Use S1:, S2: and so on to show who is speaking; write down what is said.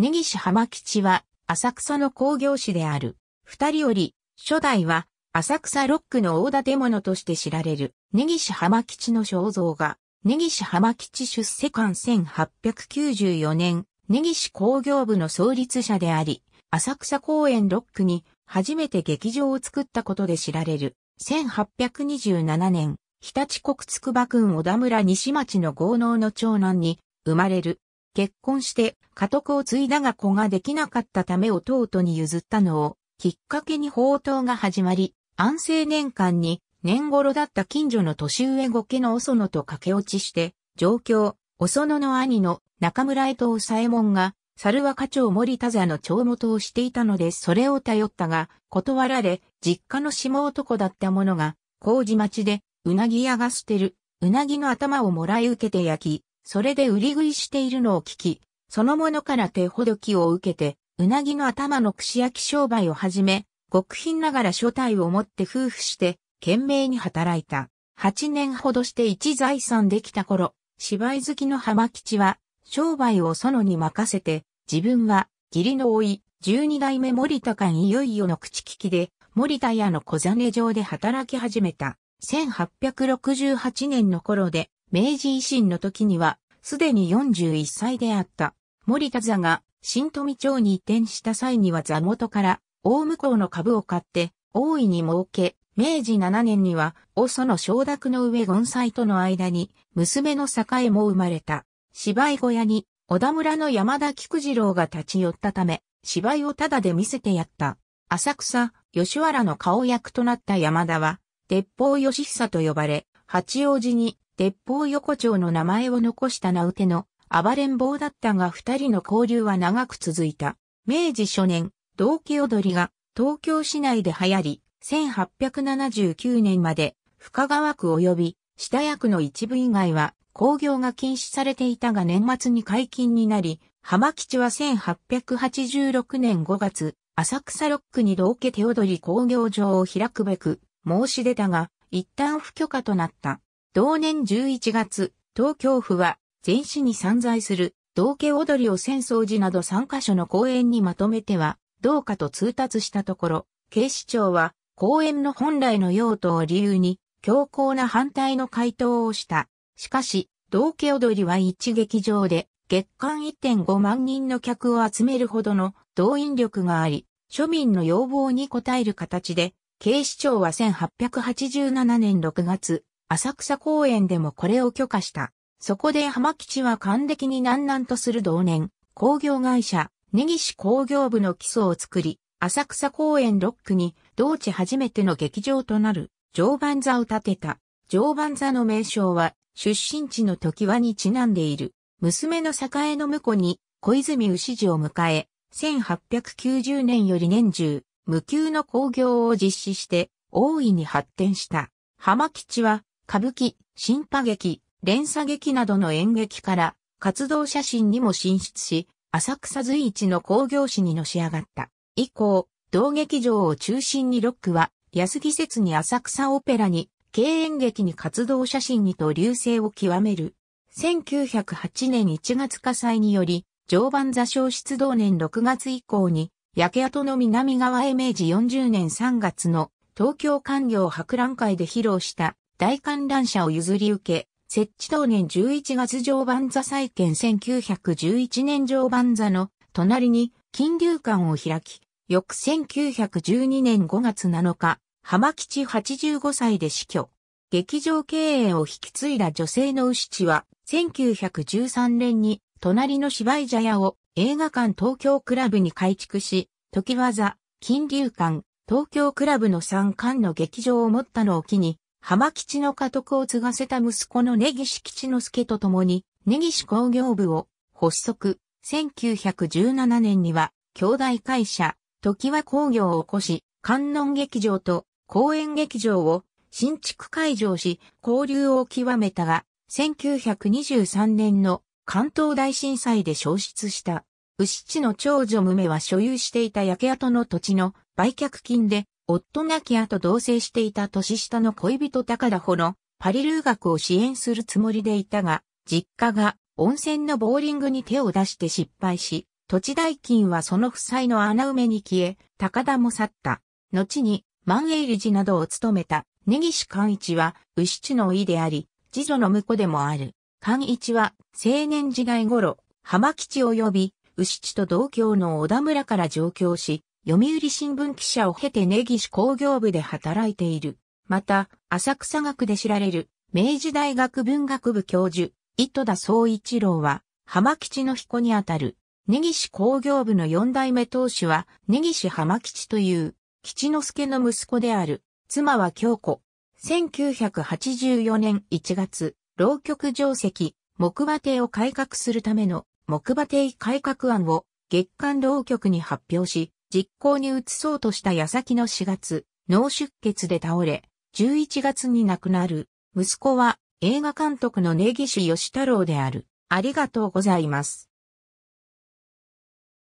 S1: 根岸浜吉は浅草の工業士である。二人より、初代は浅草ロックの大建物として知られる根岸浜吉の肖像画。根岸浜吉出世館1894年、根岸工業部の創立者であり、浅草公園ロックに初めて劇場を作ったことで知られる。1827年、日立国筑波郡小田村西町の豪農の長男に生まれる。結婚して家督を継いだが子ができなかったため弟に譲ったのをきっかけに宝刀が始まり、安政年間に年頃だった近所の年上後家のお園と駆け落ちして、上京、お園の兄の中村江藤左衛門が、猿若町森田座の長元をしていたのでそれを頼ったが、断られ、実家の下男だった者が、麹町で、うなぎ屋が捨てる、うなぎの頭をもらい受けて焼き、それで売り食いしているのを聞き、そのものから手ほどきを受けて、うなぎの頭の串焼き商売をはじめ、極貧ながら所帯を持って夫婦して、懸命に働いた。8年ほどして一財産できた頃、芝居好きの浜吉は、商売を園に任せて、自分は、義理の老い、12代目森田館いよいよの口利きで、森田屋の小金城で働き始めた。1868年の頃で、明治維新の時には、すでに41歳であった森田座が新富町に移転した際には座元から大向こうの株を買って大いに儲け、明治7年には、おその承諾の上盆祭との間に、娘の栄も生まれた。芝居小屋に、小田村の山田菊次郎が立ち寄ったため、芝居をただで見せてやった。浅草、吉原の顔役となった山田は、鉄砲吉久と呼ばれ、八王子に鉄砲横丁の名前を残した名ての暴れん坊だったが二人の交流は長く続いた。明治初年、同期踊りが東京市内で流行り、1879年まで深川区及び下役の一部以外は工業が禁止されていたが年末に解禁になり、浜吉は1886年5月、浅草ロックに同家手踊り工業場を開くべく申し出たが、一旦不許可となった。同年11月、東京府は全市に散在する道家踊りを浅草寺など3カ所の公園にまとめては、どうかと通達したところ、警視庁は公園の本来の用途を理由に強硬な反対の回答をした。しかし、道家踊りは一劇場で月間1.5万人の客を集めるほどの動員力があり、庶民の要望に応える形で、警視庁は1887年6月、浅草公園でもこれを許可した。そこで浜吉は還暦に難々とする同年、工業会社、根岸工業部の基礎を作り、浅草公園ッ区に同地初めての劇場となる常磐座を建てた。常磐座の名称は出身地の時はにちなんでいる。娘の栄の婿に小泉牛次を迎え、1890年より年中、無給の工業を実施して大いに発展した。浜吉は歌舞伎、新派劇、連鎖劇などの演劇から活動写真にも進出し、浅草随一の興行誌にのし上がった。以降、同劇場を中心にロックは、安木節に浅草オペラに、経演劇に活動写真にと流星を極める。1908年1月火災により、常磐座礁出動年6月以降に、焼け跡の南側へ明治40年3月の東京官業博覧会で披露した大観覧車を譲り受け、設置当年11月常磐座再建1911年常磐座の隣に金流館を開き、翌1912年5月7日、浜吉85歳で死去。劇場経営を引き継いだ女性の牛地は、1913年に隣の芝居茶屋を映画館東京クラブに改築し、時技、金流館、東京クラブの3館の劇場を持ったのを機に、浜吉の家督を継がせた息子の根岸吉之助と共に、根岸工業部を発足、1917年には、兄弟会社、時は工業を起こし、観音劇場と公園劇場を新築会場し、交流を極めたが、1923年の関東大震災で消失した。牛地の長女無は所有していた焼け跡の土地の売却金で夫亡き後同棲していた年下の恋人高田穂のパリ留学を支援するつもりでいたが、実家が温泉のボーリングに手を出して失敗し、土地代金はその負債の穴埋めに消え、高田も去った。後に、万栄理事などを務めた、根岸寛一は、牛地の老いであり、次女の婿でもある。寛一は、青年時代頃、浜吉及び、牛地と同郷の小田村から上京し、読売新聞記者を経て根岸工業部で働いている。また、浅草学で知られる、明治大学文学部教授、糸田総一郎は、浜吉の彦にあたる、根岸工業部の四代目当主は、根岸浜吉という、吉之助の息子である、妻は京子。1984年1月、浪曲定席、木馬亭を改革するための木馬亭改革案を月刊浪曲に発表し、実行に移そうとした矢先の4月、脳出血で倒れ、11月に亡くなる、息子は映画監督の根岸義太郎である。ありがとうございます。